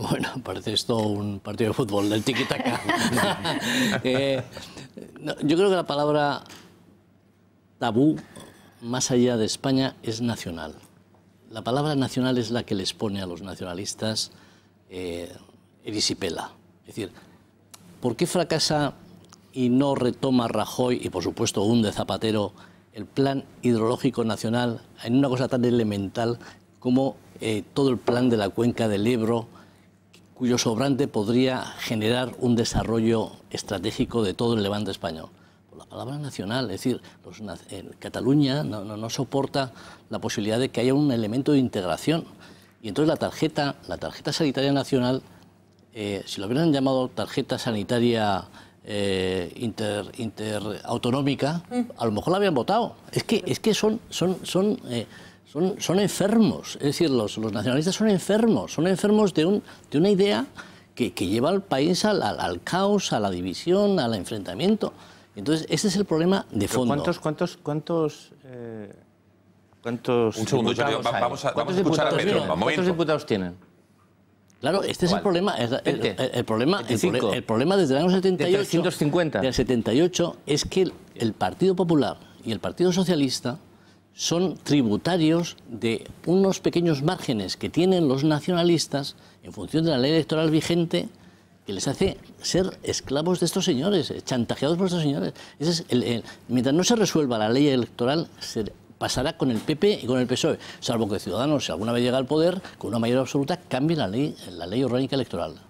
Bueno, parece esto un partido de fútbol, del tiki-taka. Eh, yo creo que la palabra tabú, más allá de España, es nacional. La palabra nacional es la que les pone a los nacionalistas eh, erisipela. Es decir, ¿por qué fracasa y no retoma Rajoy y, por supuesto, hunde Zapatero el plan hidrológico nacional en una cosa tan elemental como eh, todo el plan de la cuenca del Ebro? cuyo sobrante podría generar un desarrollo estratégico de todo el levante español. Por la palabra nacional, es decir, Cataluña no, soporta la posibilidad de que haya un elemento de integración. Y entonces la tarjeta, la tarjeta sanitaria nacional, eh, si lo hubieran llamado tarjeta sanitaria eh, interautonómica, mm. a lo mejor la habían votado. Es que, es que son, son, son eh, son, enfermos, es decir, los, los nacionalistas son enfermos, son enfermos de, un, de una idea que, lleva al país al, al, caos, a la división, al enfrentamiento. Entonces, ese es el problema de fondo. ¿Cuántos, cuántos, cuántos, eh, Un segundo, vamos, a, escuchar a ¿Cuántos diputados tienen? Claro, este es el problema. El, el problema el, problema desde el año 78, del 78 es que el Partido Popular y el Partido Socialista son tributarios de unos pequeños márgenes que tienen los nacionalistas en función de la ley electoral vigente que les hace ser esclavos de estos señores, eh, chantajeados por estos señores. mientras no se resuelva la ley electoral, se pasará con el PP y con el PSOE, salvo que Ciudadanos, si alguna vez llega al poder, con una mayoría absoluta, cambie la ley, la ley orgánica electoral.